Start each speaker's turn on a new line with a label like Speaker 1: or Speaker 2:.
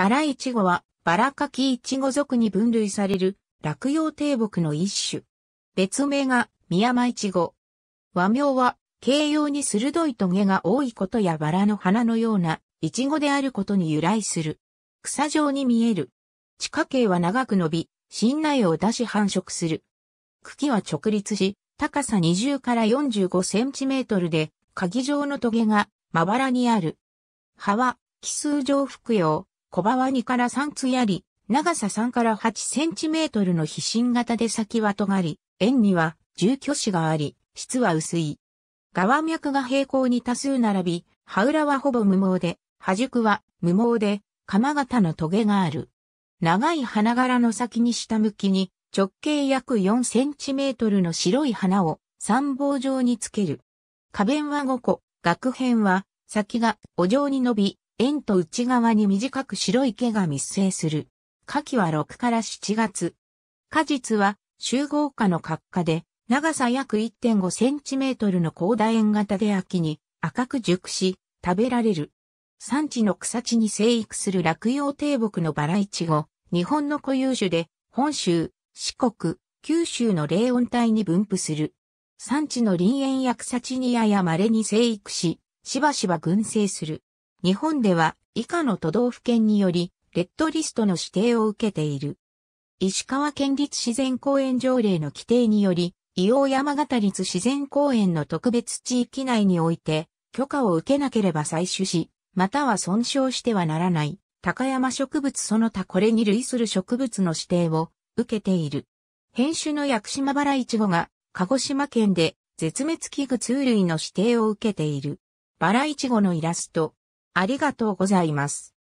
Speaker 1: バラいちごは、バラ科
Speaker 2: キイチゴ属に分類される、落葉低木の一種。別名が、宮前イチゴ。和名は、形容に鋭いトゲが多いことやバラの花のような、イチゴであることに由来する。草状に見える。地下茎は長く伸び、新内を出し繁殖する。茎は直立し、高さ20から45センチメートルで、鍵状のトゲがまばらにある。葉は奇数状服用、小葉2から3つやり、長さ3から8センチメートルの飛信型で先は尖り、円には住居子があり、質は薄い。側脈が平行に多数並び、葉裏はほぼ無毛で、葉軸は無毛で、鎌型の棘がある。長い花柄の先に下向きに、直径約4センチメートルの白い花を三棒状につける。花弁は5個、額片は先がお状に伸び、円と内側に短く白い毛が密生する。夏季は6から7月。果実は集合花の閣下で、長さ約1.5センチメートルの高大円型で秋に赤く熟し、食べられる。産地の草地に生育する落葉低木のバライチ日本の固有種で、本州、四国、九州の冷温帯に分布する。産地の林園や草地にやや稀に生育し、しばしば群生する。日本では以下の都道府県により、レッドリストの指定を受けている。石川県立自然公園条例の規定により、硫黄山形立自然公園の特別地域内において、許可を受けなければ採取し、または損傷してはならない、高山植物その他これに類する植物の指定を受けている。編集の薬島原イチゴが、鹿児島県で絶滅危惧通類の指定を受けている。バライチゴの
Speaker 1: イラスト、ありがとうございます。